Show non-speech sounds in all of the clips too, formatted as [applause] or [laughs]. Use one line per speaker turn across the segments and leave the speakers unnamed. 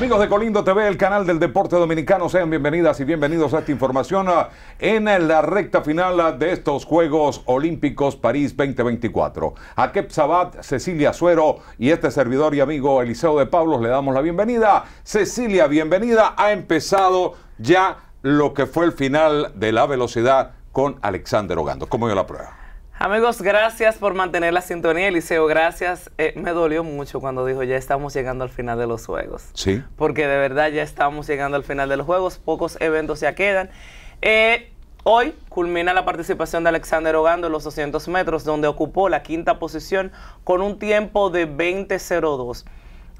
Amigos de Colindo TV, el canal del deporte dominicano, sean bienvenidas y bienvenidos a esta información ah, en la recta final ah, de estos Juegos Olímpicos París 2024. A Kep Sabat, Cecilia Suero y este servidor y amigo Eliseo de Pablos le damos la bienvenida. Cecilia, bienvenida. Ha empezado ya lo que fue el final de la velocidad con Alexander Ogando. ¿Cómo yo la prueba?
Amigos, gracias por mantener la sintonía. Eliseo, gracias. Eh, me dolió mucho cuando dijo ya estamos llegando al final de los juegos. Sí. Porque de verdad ya estamos llegando al final de los juegos. Pocos eventos ya quedan. Eh, hoy culmina la participación de Alexander Ogando en los 200 metros, donde ocupó la quinta posición con un tiempo de 20.02.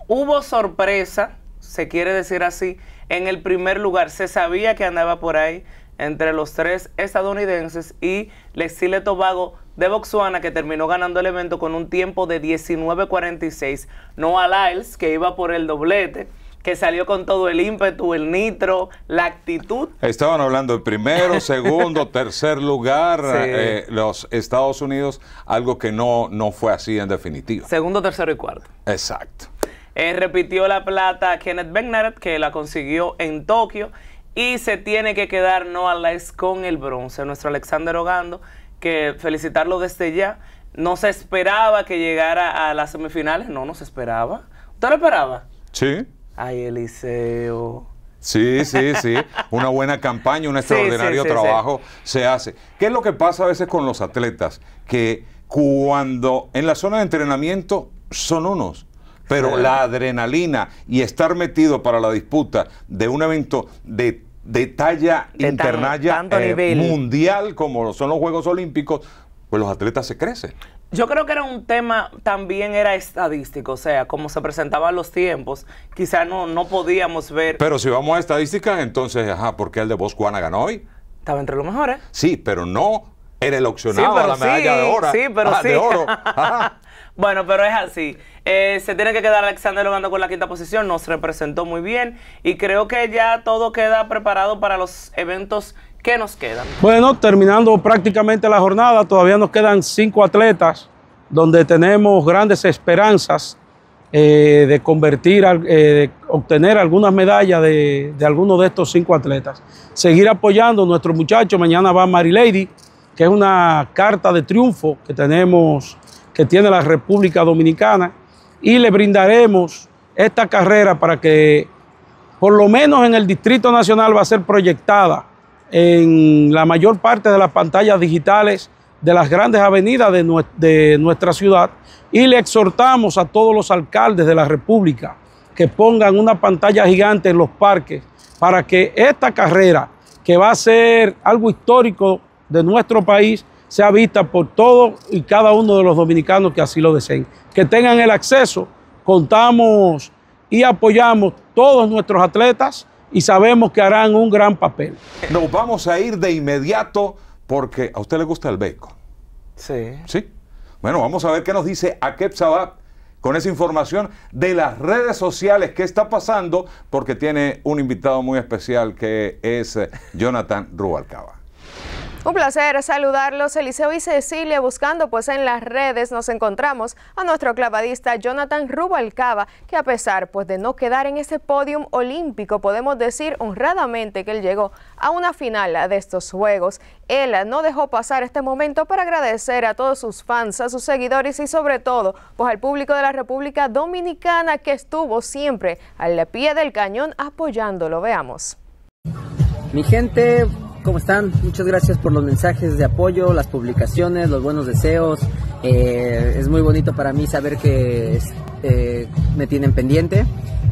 Hubo sorpresa, se quiere decir así, en el primer lugar. Se sabía que andaba por ahí entre los tres estadounidenses y Lexile Tobago de Boxuana que terminó ganando el evento con un tiempo de 19.46. Noah Lyles, que iba por el doblete, que salió con todo el ímpetu, el nitro, la actitud.
Estaban hablando de primero, [laughs] segundo, tercer lugar, eh, los Estados Unidos, algo que no, no fue así en definitiva. Segundo, tercero y cuarto. Exacto.
Eh, repitió la plata Kenneth Bennett, que la consiguió en Tokio. Y se tiene que quedar Noah Lyles con el bronce. Nuestro Alexander Ogando que felicitarlo desde ya. No se esperaba que llegara a las semifinales, no, no se esperaba. ¿Usted lo esperaba? Sí. Ay, Eliseo. Sí, sí, sí.
Una buena campaña, un [laughs] extraordinario trabajo se hace. ¿Qué es lo que pasa a veces con los atletas? Que cuando en la zona de entrenamiento son unos, pero la adrenalina y estar metido para la disputa de un evento de de talla de internalla eh, mundial como son los Juegos Olímpicos, pues los atletas se crecen.
Yo creo que era un tema, también era estadístico, o sea, como se presentaban los tiempos, quizás no, no podíamos ver.
Pero si vamos a estadísticas, entonces, ajá, ¿por el de Botswana ganó hoy?
Estaba entre los mejores.
Sí, pero no era el opcionado de la medalla de, sí, pero ah, oro.
[laughs] Bueno, pero es así. Eh, se tiene que quedar Alexander Logando con la quinta posición. Nos representó muy bien. Y creo que ya todo queda preparado para los eventos que nos quedan.
Bueno, terminando prácticamente la jornada, todavía nos quedan cinco atletas donde tenemos grandes esperanzas eh, de convertir, eh, obtener algunas medallas de, algunos de estos cinco atletas. Seguir apoyando a nuestro muchacho, Mañana va Lady, que es una carta de triunfo que tenemos tiene la República Dominicana y le brindaremos esta carrera para que por lo menos en el Distrito Nacional va a ser proyectada en la mayor parte de las pantallas digitales de las grandes avenidas de, de nuestra ciudad y le exhortamos a todos los alcaldes de la República que pongan una pantalla gigante en los parques para que esta carrera, que va a ser algo histórico de nuestro país, sea vista por todos y cada uno de los dominicanos que así lo deseen. Que tengan el acceso, contamos y apoyamos
todos nuestros atletas y sabemos que harán un gran papel. Nos vamos a ir de inmediato porque a usted le gusta el bacon. Sí. Sí. Bueno, vamos a ver qué nos dice Akep Sabat con esa información de las redes sociales, que está pasando, porque tiene un invitado muy especial que es eh, Jonathan Rubalcaba.
Un placer saludarlos, Eliseo y Cecilia, buscando pues en las redes nos encontramos a nuestro clavadista Jonathan Rubalcaba, que a pesar pues de no quedar en ese podio olímpico, podemos decir honradamente que él llegó a una final de estos Juegos. Él no dejó pasar este momento para agradecer a todos sus fans, a sus seguidores y sobre todo pues al público de la República Dominicana que estuvo siempre al pie del cañón apoyándolo. Veamos.
Mi gente, ¿Cómo están? Muchas gracias por los mensajes de apoyo, las publicaciones, los buenos deseos. Eh, es muy bonito para mí saber que este, me tienen pendiente.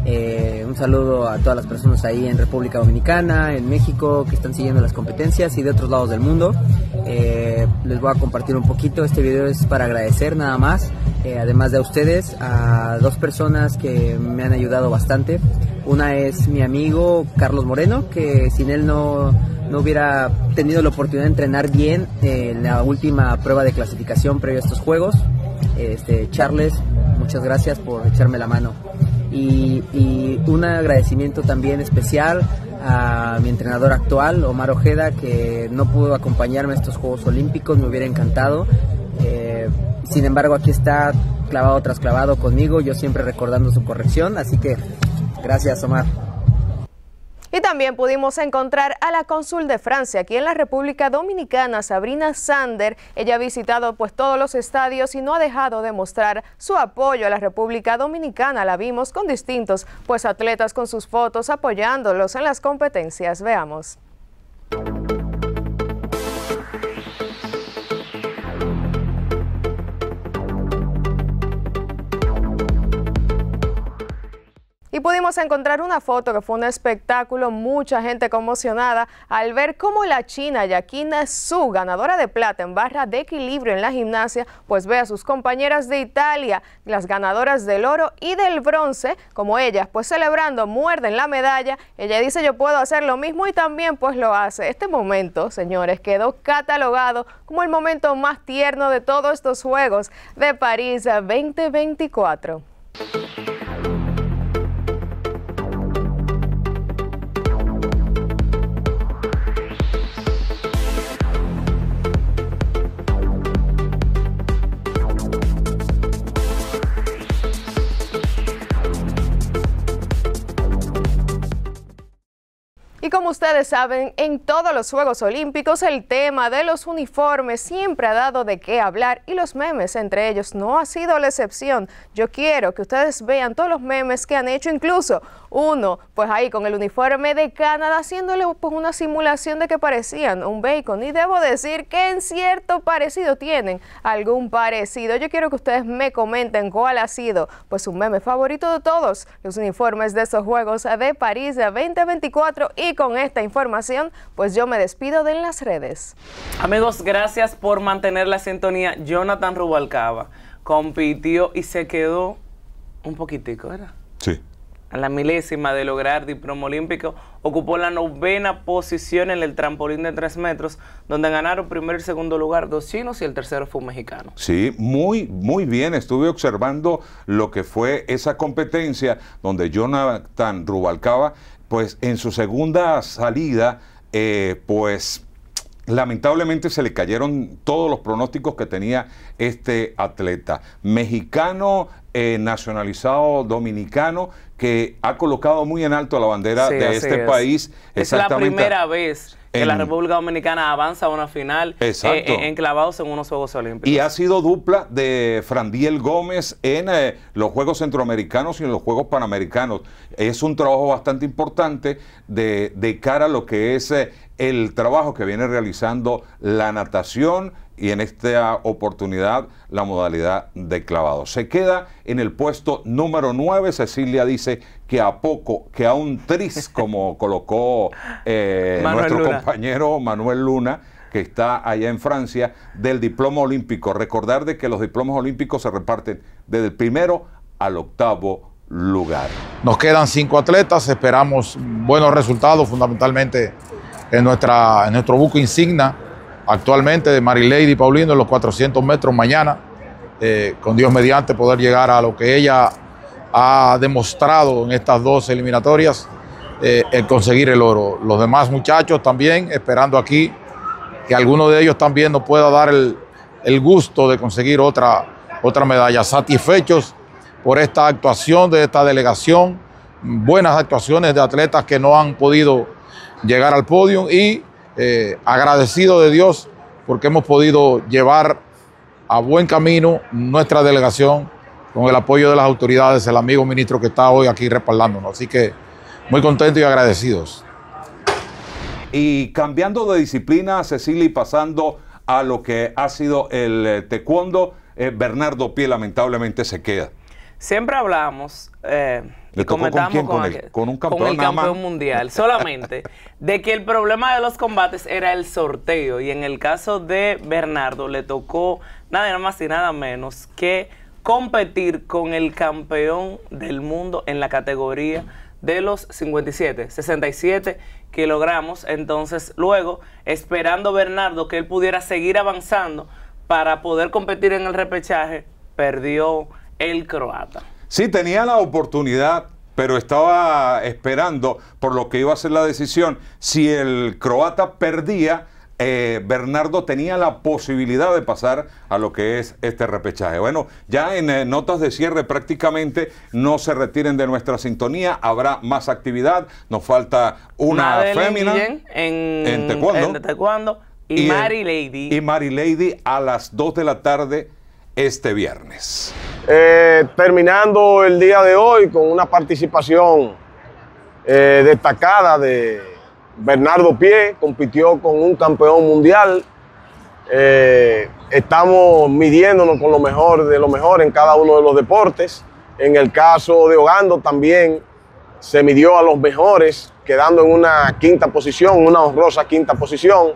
Eh, un saludo a todas las personas ahí en República Dominicana, en México, que están siguiendo las competencias y de otros lados del mundo. Eh, les voy a compartir un poquito. Este video es para agradecer nada más, además de a ustedes, a dos personas que me han ayudado bastante. Una es mi amigo Carlos Moreno, que sin él no no hubiera tenido la oportunidad de entrenar bien eh, en la última prueba de clasificación previo a estos juegos. Este, Charles, muchas gracias por echarme la mano. Y, y, un agradecimiento también especial a mi entrenador actual, Omar Ojeda, que no pudo acompañarme a estos Juegos Olímpicos, me hubiera encantado. Eh, sin embargo, aquí está clavado tras clavado conmigo, yo siempre recordando su corrección, así que gracias
Omar. Y también pudimos encontrar a la cónsul de Francia aquí en la República Dominicana, Sabrina Sander. Ella ha visitado pues todos los estadios y no ha dejado de mostrar su apoyo a la República Dominicana. La vimos con distintos pues atletas con sus fotos apoyándolos en las competencias. Veamos. y pudimos encontrar una foto que fue un espectáculo, mucha gente conmocionada al ver cómo la china yaquina, Su, ganadora de plata en barra de equilibrio en la gimnasia, pues ve a sus compañeras de Italia, las ganadoras del oro y del bronce, como ellas, pues celebrando, muerden la medalla, ella dice yo puedo hacer lo mismo y también pues lo hace. Este momento, señores, quedó catalogado como el momento más tierno de todos estos Juegos de París 2024. saben, en todos los Juegos Olímpicos el tema de los uniformes siempre ha dado de qué hablar y los memes entre ellos no ha sido la excepción. Yo quiero que ustedes vean todos los memes que han hecho, incluso uno, pues ahí con el uniforme de Canadá haciéndole pues, una simulación de que parecían un bacon y debo decir que en cierto parecido tienen algún parecido. Yo quiero que ustedes me comenten cuál ha sido pues un meme favorito de todos los uniformes de esos Juegos de París de 2024 y con esta información, pues yo me despido de las redes.
Amigos, gracias por mantener la sintonía. Jonathan Rubalcaba compitió y se quedó un poquitico, ¿verdad? Sí. A la milésima de lograr diploma olímpico, ocupó la novena posición en el trampolín de tres metros, donde ganaron primero y segundo lugar dos chinos y el tercero fue un mexicano.
Sí, muy, muy bien. Estuve observando lo que fue esa competencia donde Jonathan Rubalcaba pues en su segunda salida, eh, pues lamentablemente se le cayeron todos los pronósticos que tenía este atleta. Mexicano, eh, nacionalizado dominicano, que ha colocado muy en alto la bandera de este país. Es la primera
vez que la República Dominicana avanza a una final eh, eh, enclavados en unos Juegos Olímpicos.
Y ha sido dupla de Frandiel Gómez en eh, los Juegos Centroamericanos y en los Juegos Panamericanos. Es un trabajo bastante importante de, cara a lo que es el trabajo que viene realizando la natación y en esta oportunidad la modalidad de clavado. Se queda en el puesto número 9. Cecilia dice que a poco, que a un tris, como [laughs] colocó eh, nuestro compañero Manuel Luna, que está allá en Francia, del diploma olímpico. Recordar de que los diplomas olímpicos se
reparten desde el primero al octavo lugar. Nos quedan cinco atletas, esperamos buenos resultados fundamentalmente en, nuestra, en nuestro buco insignia actualmente de Marilady Paulino en los 400 metros mañana, eh, con Dios mediante poder llegar a lo que ella ha demostrado en estas dos eliminatorias, eh, el conseguir el oro. Los demás muchachos también esperando aquí que alguno de ellos también nos pueda dar el, el gusto de conseguir otra, otra medalla. Satisfechos por esta actuación de esta delegación, buenas actuaciones de atletas que no han podido llegar al podio y eh, agradecido de Dios porque hemos podido llevar a buen camino nuestra delegación con el apoyo de las autoridades, el amigo ministro que está hoy aquí respaldándonos. Así que muy contentos y agradecidos.
Y cambiando de disciplina, Cecilia, y pasando a lo que ha sido el eh, taekwondo, eh, Bernardo Pie lamentablemente se queda.
Siempre hablamos con un campeón, mundial, [laughs] solamente, de que el problema de los combates era el sorteo. Y en el caso de Bernardo le tocó nada más y nada menos que competir con el campeón del mundo en la categoría de los 57, 67 kilogramos. Entonces, luego, esperando Bernardo que él pudiera seguir avanzando para poder competir en el repechaje, perdió el croata.
Sí, tenía la oportunidad, pero estaba esperando por lo que iba a ser la decisión. Si el croata perdía, eh, Bernardo tenía la posibilidad de pasar a lo que es este repechaje. Bueno, ya en eh, notas de cierre prácticamente no se retiren de nuestra sintonía, habrá más actividad, nos falta una femina. en,
en taekwondo,
y, y, Mary Lady. Y Mary Lady a las 2 de la tarde este viernes. Eh, terminando el día de hoy con una participación eh, destacada de Bernardo Pie, compitió con un campeón mundial. Eh, estamos midiéndonos con lo mejor de lo mejor en cada uno de los deportes. En el caso de hogando también se midió a los mejores, quedando en una quinta posición, una honrosa quinta posición.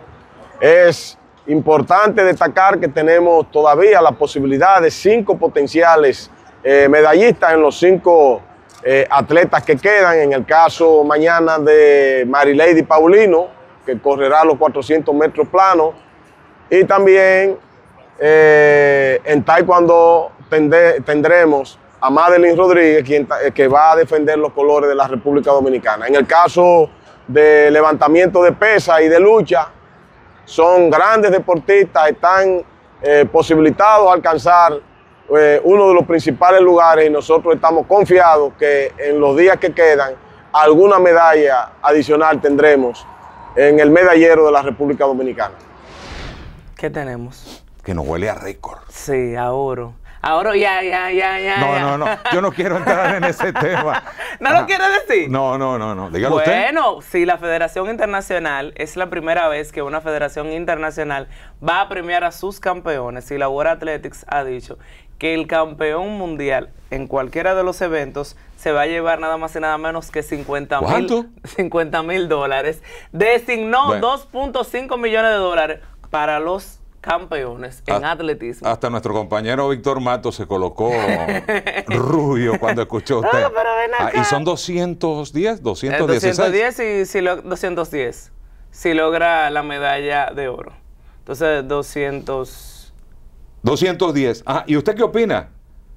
Es Importante destacar que tenemos todavía la posibilidad de cinco potenciales eh, medallistas en los cinco eh, atletas que quedan. En el caso mañana de Marilady Paulino, que correrá los 400 metros planos. Y también eh, en Taekwondo tendremos a Madeline Rodríguez, quien, que va a defender los colores de la República Dominicana. En el caso de levantamiento de pesa y de lucha, son grandes deportistas, están eh, posibilitados a alcanzar eh, uno de los principales lugares y nosotros estamos confiados que en los días que quedan alguna medalla adicional tendremos en el medallero de la República Dominicana.
¿Qué tenemos? Que nos huele a récord. Sí, a oro. Ahora ya, ya, ya, ya. No, no, no. Yo no quiero entrar en ese [laughs] tema. ¿No lo quiere decir? No,
no, no, no. Dígalo bueno, usted.
Bueno, si la Federación Internacional es la primera vez que una Federación Internacional va a premiar a sus campeones, y la World Athletics ha dicho que el campeón mundial en cualquiera de los eventos se va a llevar nada más y nada menos que 50 mil 50 dólares. Designó 2.5 millones de dólares para los campeones en atletismo.
Hasta nuestro compañero Víctor Mato se colocó [laughs] rubio cuando escuchó usted. Ah, y son 210, 216. 210
y si lo, 210 si logra la medalla de oro. Entonces, 200.
210. Ah, ¿Y usted qué opina?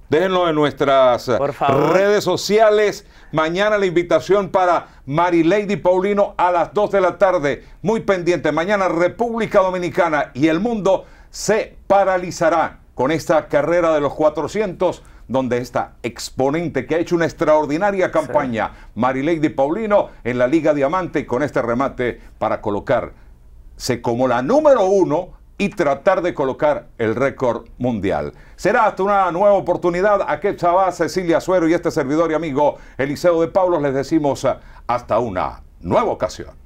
Déjenlo en nuestras eh, redes sociales. Mañana la invitación para Lady Paulino a las 2 de la tarde. Muy pendiente. Mañana República Dominicana y el mundo se paralizará con esta carrera de los 400 donde esta exponente que ha hecho una extraordinaria campaña, sí. Lady Paulino, en la Liga Diamante con este remate para colocarse como la número uno y tratar de colocar el récord mundial. Será hasta una nueva oportunidad. A qué Cecilia Suero y este servidor y amigo Eliseo de Pablos les decimos eh, hasta una nueva ocasión.